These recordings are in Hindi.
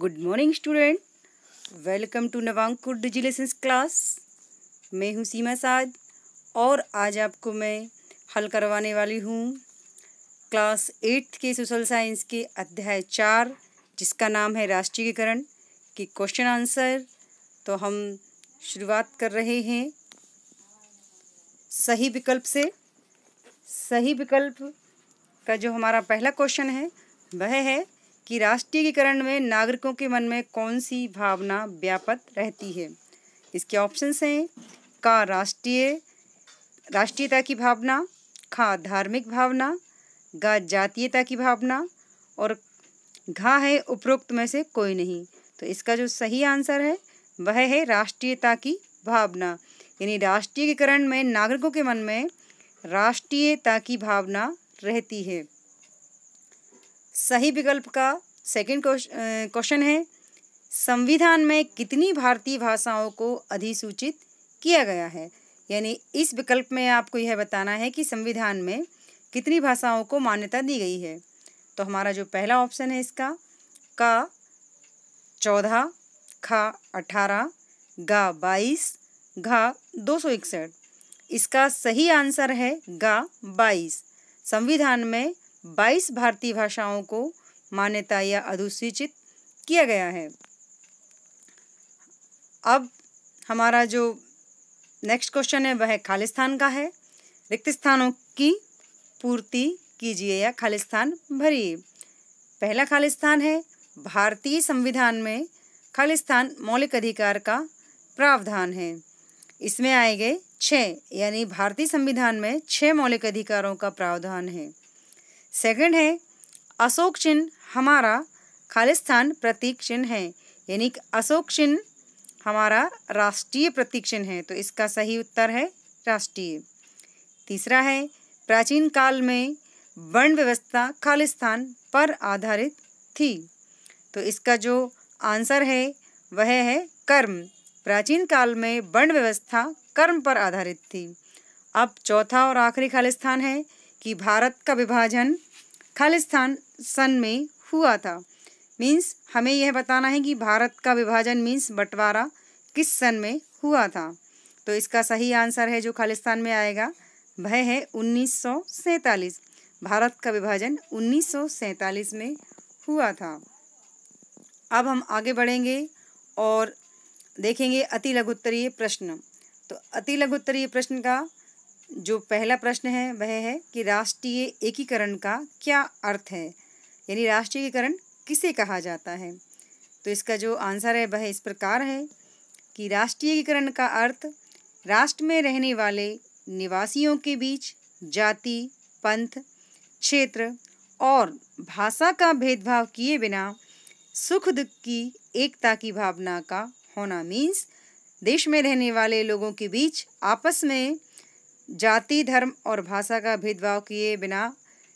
good morning student welcome to Navankur Digilessons class मैं हूँ सीमा साज और आज आपको मैं हल करवाने वाली हूँ क्लास एट्थ के सोशल साइंस के अध्याय चार जिसका नाम है राष्ट्रीयकरण की क्वेश्चन आंसर तो हम शुरुआत कर रहे हैं सही विकल्प से सही विकल्प का जो हमारा पहला क्वेश्चन है वह है कि राष्ट्रीयकरण में नागरिकों के मन में कौन सी भावना व्यापक रहती है इसके ऑप्शंस हैं का राष्ट्रीय राष्ट्रीयता की भावना खा धार्मिक भावना गा जातीयता की भावना और घा है उपरोक्त में से कोई नहीं तो इसका जो सही आंसर है वह है राष्ट्रीयता की भावना यानी राष्ट्रीयकरण में नागरिकों के मन में राष्ट्रीयता की भावना रहती है सही विकल्प का सेकंड क्वेश्चन है संविधान में कितनी भारतीय भाषाओं को अधिसूचित किया गया है यानी इस विकल्प में आपको यह बताना है कि संविधान में कितनी भाषाओं को मान्यता दी गई है तो हमारा जो पहला ऑप्शन है इसका का चौदह खा अठारह गा बाईस घा दो सौ इकसठ इसका सही आंसर है गा बाईस संविधान में बाईस भारतीय भाषाओं को मान्यता या अधिसूचित किया गया है अब हमारा जो नेक्स्ट क्वेश्चन है वह खालिस्तान का है रिक्त स्थानों की पूर्ति कीजिए या खालिस्तान भरिए पहला खालिस्तान है भारतीय संविधान में खालिस्तान मौलिक अधिकार का प्रावधान है इसमें आए गए छः यानी भारतीय संविधान में छः मौलिक अधिकारों का प्रावधान है सेकंड है अशोक चिन्ह हमारा खालिस्तान प्रतीक चिन्ह है यानी कि अशोक चिन्ह हमारा राष्ट्रीय प्रतीक चिन्ह है तो इसका सही उत्तर है राष्ट्रीय तीसरा है प्राचीन काल में वर्ण व्यवस्था खालिस्तान पर आधारित थी तो इसका जो आंसर है वह है कर्म प्राचीन काल में वर्ण व्यवस्था कर्म पर आधारित थी अब चौथा और आखिरी खालिस्तान है कि भारत का विभाजन खालिस्तान सन में हुआ था मीन्स हमें यह बताना है कि भारत का विभाजन मीन्स बंटवारा किस सन में हुआ था तो इसका सही आंसर है जो खालिस्तान में आएगा वह है उन्नीस भारत का विभाजन उन्नीस में हुआ था अब हम आगे बढ़ेंगे और देखेंगे अति लघुत्तरीय प्रश्न तो अति लघुत्तरीय प्रश्न का जो पहला प्रश्न है वह है कि राष्ट्रीय एकीकरण का क्या अर्थ है यानी राष्ट्रीय एकीकरण किसे कहा जाता है तो इसका जो आंसर है वह इस प्रकार है कि राष्ट्रीय एकीकरण का अर्थ राष्ट्र में रहने वाले निवासियों के बीच जाति पंथ क्षेत्र और भाषा का भेदभाव किए बिना सुख दुख की एकता की भावना का होना मीन्स देश में रहने वाले लोगों के बीच आपस में जाति धर्म और भाषा का भेदभाव किए बिना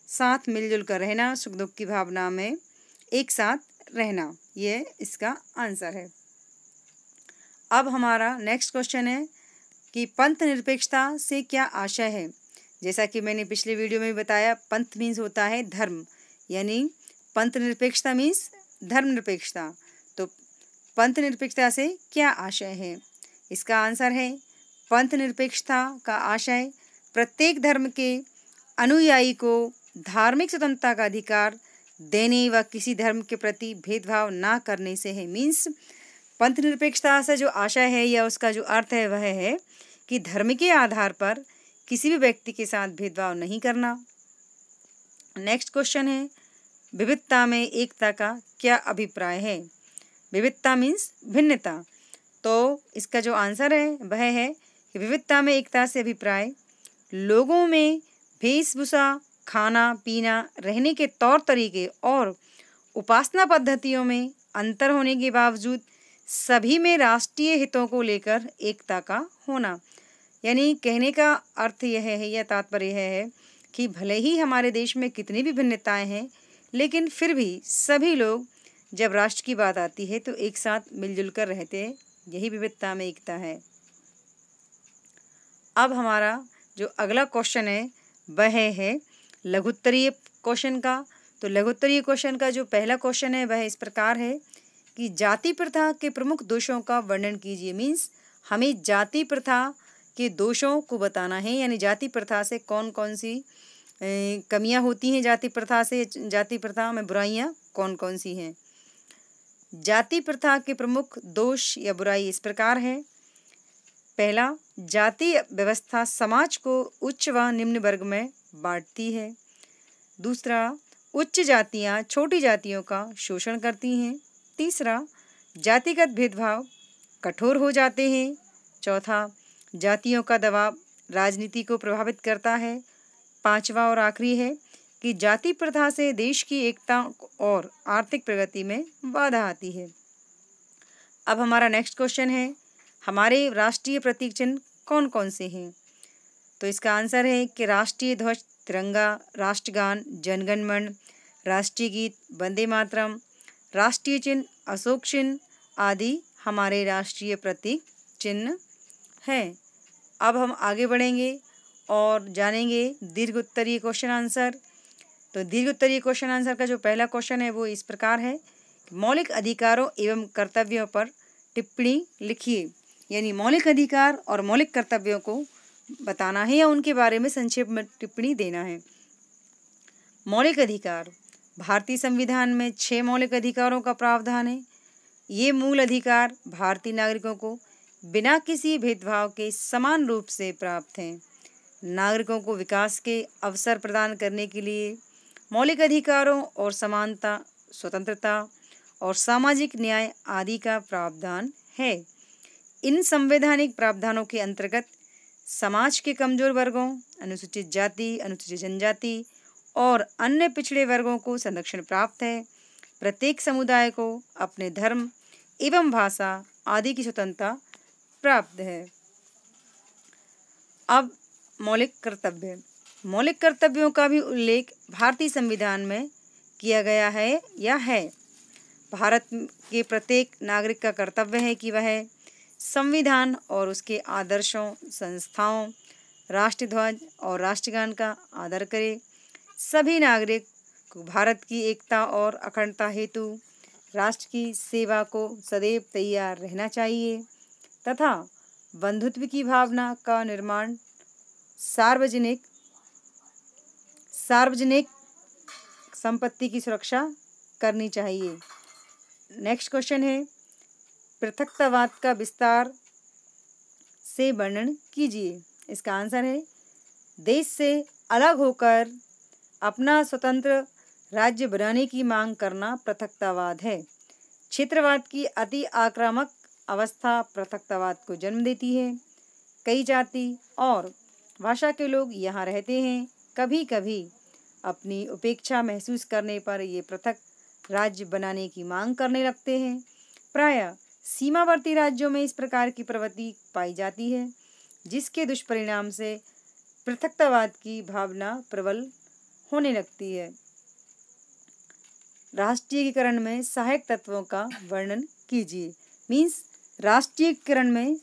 साथ मिलजुल कर रहना सुख दुख की भावना में एक साथ रहना ये इसका आंसर है अब हमारा नेक्स्ट क्वेश्चन है कि पंथ निरपेक्षता से क्या आशय है जैसा कि मैंने पिछले वीडियो में बताया पंथ मीन्स होता है धर्म यानी पंथ निरपेक्षता मीन्स धर्म निरपेक्षता तो पंथ निरपेक्षता से क्या आशय है इसका आंसर है पंथ निरपेक्षता का आशय प्रत्येक धर्म के अनुयायी को धार्मिक स्वतंत्रता का अधिकार देने व किसी धर्म के प्रति भेदभाव ना करने से है मीन्स पंथ निरपेक्षता से जो आशय है या उसका जो अर्थ है वह है कि धर्म के आधार पर किसी भी व्यक्ति के साथ भेदभाव नहीं करना नेक्स्ट क्वेश्चन है विविधता में एकता का क्या अभिप्राय है विविधता मीन्स भिन्नता तो इसका जो आंसर है वह है विविधता में एकता से अभिप्राय लोगों में वेशभूषा खाना पीना रहने के तौर तरीके और उपासना पद्धतियों में अंतर होने के बावजूद सभी में राष्ट्रीय हितों को लेकर एकता का होना यानी कहने का अर्थ यह है या तात्पर्य यह है कि भले ही हमारे देश में कितनी भी भिन्नताएं हैं लेकिन फिर भी सभी लोग जब राष्ट्र की बात आती है तो एक साथ मिलजुल कर रहते हैं यही विविधता में एकता है अब हमारा जो अगला क्वेश्चन है वह है लघुत्तरीय क्वेश्चन का तो लघुत्तरीय क्वेश्चन का जो पहला क्वेश्चन है वह इस प्रकार है कि जाति प्रथा के प्रमुख दोषों का वर्णन कीजिए मीन्स हमें जाति प्रथा के दोषों को बताना है यानी जाति प्रथा से कौन कौन सी कमियां होती हैं जाति प्रथा से जाति प्रथा में बुराइयां कौन कौन सी हैं जाति प्रथा के प्रमुख दोष या बुराई इस प्रकार है पहला जाति व्यवस्था समाज को उच्च व निम्न वर्ग में बांटती है दूसरा उच्च जातियां छोटी जातियों का शोषण करती हैं तीसरा जातिगत भेदभाव कठोर हो जाते हैं चौथा जातियों का दबाव राजनीति को प्रभावित करता है पांचवा और आखिरी है कि जाति प्रथा से देश की एकता और आर्थिक प्रगति में बाधा आती है अब हमारा नेक्स्ट क्वेश्चन है हमारे राष्ट्रीय प्रतीक चिन्ह कौन कौन से हैं तो इसका आंसर है कि राष्ट्रीय ध्वज तिरंगा राष्ट्रगान जनगणमन राष्ट्रीय गीत वंदे मातरम राष्ट्रीय चिन्ह अशोक चिन्ह आदि हमारे राष्ट्रीय प्रतीक चिन्ह हैं अब हम आगे बढ़ेंगे और जानेंगे दीर्घ उत्तरीय क्वेश्चन आंसर तो दीर्घ उत्तरीय क्वेश्चन आंसर का जो पहला क्वेश्चन है वो इस प्रकार है मौलिक अधिकारों एवं कर्तव्यों पर टिप्पणी लिखिए यानी मौलिक अधिकार और मौलिक कर्तव्यों को बताना है या उनके बारे में संक्षेप में टिप्पणी देना है मौलिक अधिकार भारतीय संविधान में छः मौलिक अधिकारों का प्रावधान है ये मूल अधिकार भारतीय नागरिकों को बिना किसी भेदभाव के समान रूप से प्राप्त हैं नागरिकों को विकास के अवसर प्रदान करने के लिए मौलिक अधिकारों और समानता स्वतंत्रता और सामाजिक न्याय आदि का प्रावधान है इन संवैधानिक प्रावधानों के अंतर्गत समाज के कमजोर वर्गों अनुसूचित जाति अनुसूचित जनजाति और अन्य पिछड़े वर्गों को संरक्षण प्राप्त है प्रत्येक समुदाय को अपने धर्म एवं भाषा आदि की स्वतंत्रता प्राप्त है अब मौलिक कर्तव्य मौलिक कर्तव्यों का भी उल्लेख भारतीय संविधान में किया गया है या है भारत के प्रत्येक नागरिक का कर्तव्य है कि वह संविधान और उसके आदर्शों संस्थाओं राष्ट्रध्वज और राष्ट्रगान का आदर करें सभी नागरिक को भारत की एकता और अखंडता हेतु राष्ट्र की सेवा को सदैव तैयार रहना चाहिए तथा बंधुत्व की भावना का निर्माण सार्वजनिक सार्वजनिक संपत्ति की सुरक्षा करनी चाहिए नेक्स्ट क्वेश्चन है पृथकतावाद का विस्तार से वर्णन कीजिए इसका आंसर है देश से अलग होकर अपना स्वतंत्र राज्य बनाने की मांग करना पृथकतावाद है क्षेत्रवाद की अति आक्रामक अवस्था पृथकतावाद को जन्म देती है कई जाति और भाषा के लोग यहाँ रहते हैं कभी कभी अपनी उपेक्षा महसूस करने पर ये पृथक राज्य बनाने की मांग करने लगते हैं प्रायः सीमावर्ती राज्यों में इस प्रकार की प्रवृत्ति पाई जाती है जिसके दुष्परिणाम से पृथकतावाद की भावना प्रबल होने लगती है राष्ट्रीयकरण में सहायक तत्वों का वर्णन कीजिए मीन्स राष्ट्रीयकरण में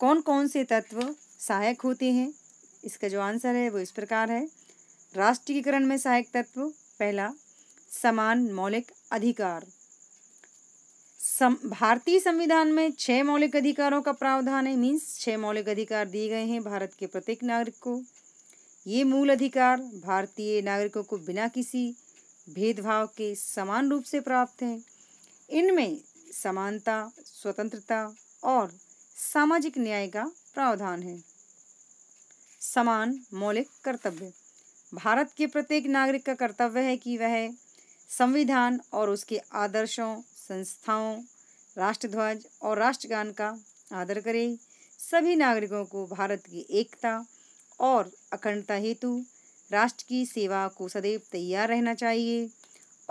कौन कौन से तत्व सहायक होते हैं इसका जो आंसर है वो इस प्रकार है राष्ट्रीयकरण में सहायक तत्व पहला समान मौलिक अधिकार सम भारतीय संविधान में छह मौलिक अधिकारों का प्रावधान है मीन्स छह मौलिक अधिकार दिए गए हैं भारत के प्रत्येक नागरिक को ये मूल अधिकार भारतीय नागरिकों को बिना किसी भेदभाव के समान रूप से प्राप्त हैं इनमें समानता स्वतंत्रता और सामाजिक न्याय का प्रावधान है समान मौलिक कर्तव्य भारत के प्रत्येक नागरिक का कर्तव्य है कि वह संविधान और उसके आदर्शों संस्थाओं राष्ट्रध्वज और राष्ट्रगान का आदर करें सभी नागरिकों को भारत की एकता और अखंडता हेतु राष्ट्र की सेवा को सदैव तैयार रहना चाहिए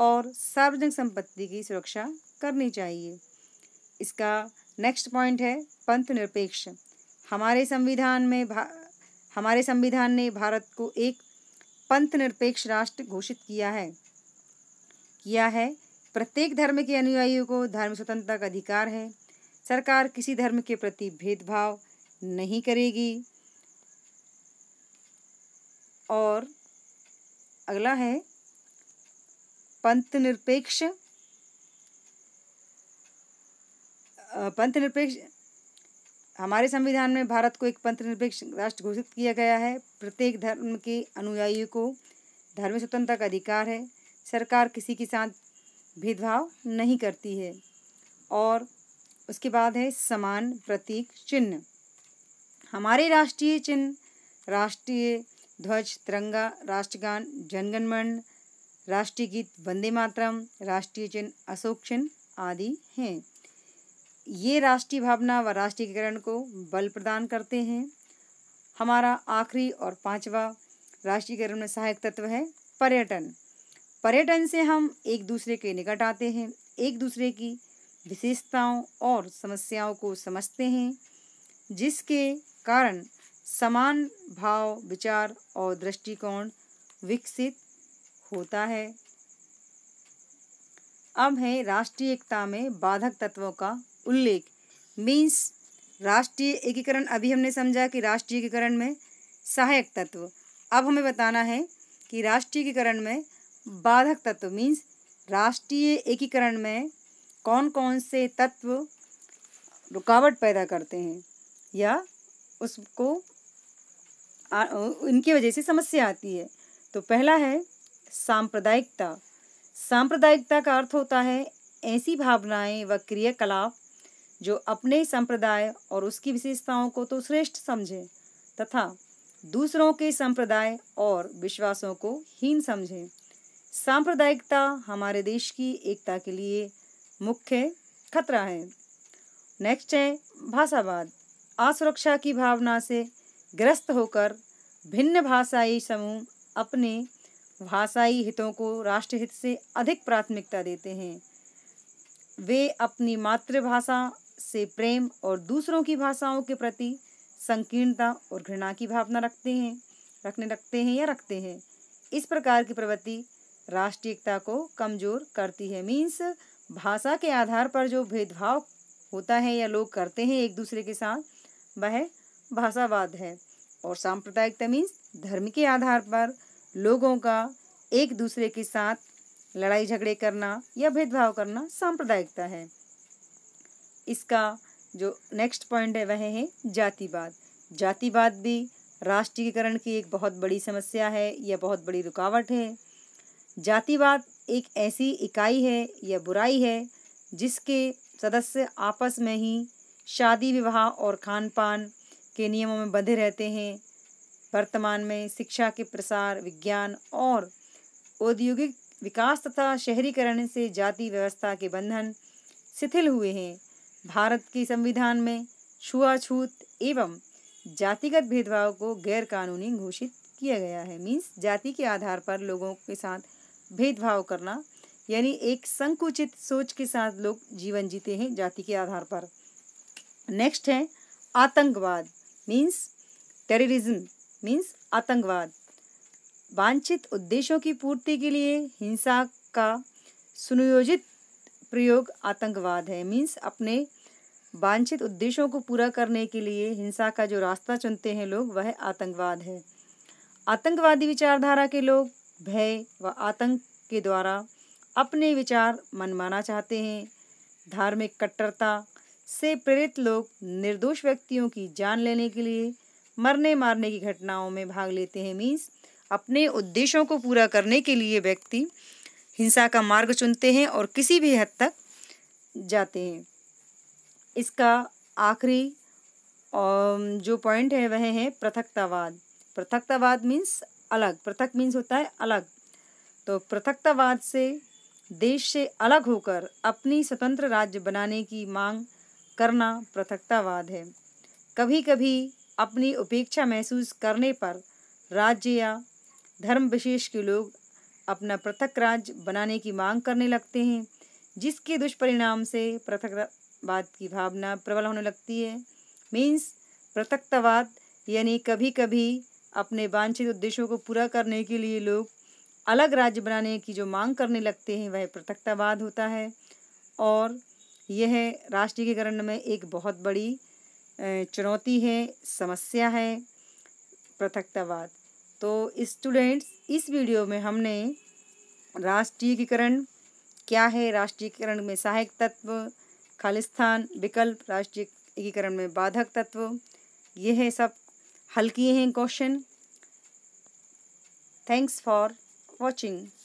और सार्वजनिक संपत्ति की सुरक्षा करनी चाहिए इसका नेक्स्ट पॉइंट है पंथ निरपेक्ष हमारे संविधान में हमारे संविधान ने भारत को एक पंथ निरपेक्ष राष्ट्र घोषित किया है किया है प्रत्येक धर्म के अनुयायियों को धर्म स्वतंत्रता का अधिकार है सरकार किसी धर्म के प्रति भेदभाव नहीं करेगी और अगला है पंथ निरपेक्ष पंथ निरपेक्ष हमारे संविधान में भारत को एक पंथ निरपेक्ष राष्ट्र घोषित किया गया है प्रत्येक धर्म के अनुयायियों को धर्म स्वतंत्रता का अधिकार है सरकार किसी के साथ भेदभाव नहीं करती है और उसके बाद है समान प्रतीक चिन्ह हमारे राष्ट्रीय चिन्ह राष्ट्रीय ध्वज तिरंगा राष्ट्रगान जनगणमन राष्ट्रीय गीत वंदे मातरम राष्ट्रीय चिन्ह अशोक चिन्ह आदि हैं ये राष्ट्रीय भावना व राष्ट्रीयकरण को बल प्रदान करते हैं हमारा आखिरी और पांचवा राष्ट्रीयकरण में सहायक तत्व है पर्यटन पर्यटन से हम एक दूसरे के निकट आते हैं एक दूसरे की विशेषताओं और समस्याओं को समझते हैं जिसके कारण समान भाव विचार और दृष्टिकोण विकसित होता है अब है राष्ट्रीय एकता में बाधक तत्वों का उल्लेख मीन्स राष्ट्रीय एकीकरण अभी हमने समझा कि राष्ट्रीय एकीकरण में सहायक तत्व अब हमें बताना है कि राष्ट्रीय एकीकरण में बाधक तत्व मीन्स राष्ट्रीय एकीकरण में कौन कौन से तत्व रुकावट पैदा करते हैं या उसको आ, इनकी वजह से समस्या आती है तो पहला है सांप्रदायिकता सांप्रदायिकता का अर्थ होता है ऐसी भावनाएं व क्रियाकलाप जो अपने संप्रदाय और उसकी विशेषताओं को तो श्रेष्ठ समझें तथा दूसरों के संप्रदाय और विश्वासों को हीन समझें सांप्रदायिकता हमारे देश की एकता के लिए मुख्य खतरा है नेक्स्ट है भाषावाद असुरक्षा की भावना से ग्रस्त होकर भिन्न भाषाई समूह अपने भाषाई हितों को राष्ट्रहित से अधिक प्राथमिकता देते हैं वे अपनी मातृभाषा से प्रेम और दूसरों की भाषाओं के प्रति संकीर्णता और घृणा की भावना रखते हैं रखने रखते हैं या रखते हैं इस प्रकार की प्रवृत्ति राष्ट्रीय एकता को कमज़ोर करती है मीन्स भाषा के आधार पर जो भेदभाव होता है या लोग करते हैं एक दूसरे के साथ वह भाषावाद है और सांप्रदायिकता मीन्स धर्म के आधार पर लोगों का एक दूसरे के साथ लड़ाई झगड़े करना या भेदभाव करना सांप्रदायिकता है इसका जो नेक्स्ट पॉइंट है वह है जातिवाद जातिवाद भी राष्ट्रीयकरण की एक बहुत बड़ी समस्या है या बहुत बड़ी रुकावट है जातिवाद एक ऐसी इकाई है या बुराई है जिसके सदस्य आपस में ही शादी विवाह और खान पान के नियमों में बंधे रहते हैं वर्तमान में शिक्षा के प्रसार विज्ञान और औद्योगिक विकास तथा शहरीकरण से जाति व्यवस्था के बंधन शिथिल हुए हैं भारत के संविधान में छुआछूत एवं जातिगत भेदभाव को गैरकानूनी घोषित किया गया है मीन्स जाति के आधार पर लोगों के साथ भेदभाव करना यानी एक संकुचित सोच के साथ लोग जीवन जीते हैं जाति के आधार पर नेक्स्ट है आतंकवाद मीन्स टेररिज्म मीन्स आतंकवाद वांछित उद्देश्यों की पूर्ति के लिए हिंसा का सुनियोजित प्रयोग आतंकवाद है मीन्स अपने वांछित उद्देश्यों को पूरा करने के लिए हिंसा का जो रास्ता चुनते हैं लोग वह आतंकवाद है आतंकवादी विचारधारा के लोग भय व आतंक के द्वारा अपने विचार मनमाना चाहते हैं धार्मिक कट्टरता से प्रेरित लोग निर्दोष व्यक्तियों की जान लेने के लिए मरने मारने की घटनाओं में भाग लेते हैं मीन्स अपने उद्देश्यों को पूरा करने के लिए व्यक्ति हिंसा का मार्ग चुनते हैं और किसी भी हद तक जाते हैं इसका आखिरी जो पॉइंट है वह है पृथकतावाद पृथकतावाद मीन्स अलग पृथक मीन्स होता है अलग तो पृथकतावाद से देश से अलग होकर अपनी स्वतंत्र राज्य बनाने की मांग करना पृथकतावाद है कभी कभी अपनी उपेक्षा महसूस करने पर राज्य या धर्म विशेष के लोग अपना पृथक राज्य बनाने की मांग करने लगते हैं जिसके दुष्परिणाम से पृथकवाद की भावना प्रबल होने लगती है मीन्स पृथकतावाद यानी कभी कभी अपने वांछित उद्देश्यों को पूरा करने के लिए लोग अलग राज्य बनाने की जो मांग करने लगते हैं वह पृथकतावाद होता है और यह राष्ट्रीयकरण में एक बहुत बड़ी चुनौती है समस्या है पृथकतावाद तो स्टूडेंट्स इस वीडियो में हमने राष्ट्रीयकरण क्या है राष्ट्रीयकरण में सहायक तत्व खालिस्तान विकल्प राष्ट्रीयकरण में बाधक तत्व यह सब हल किए हैं क्वेश्चन थैंक्स फॉर वॉचिंग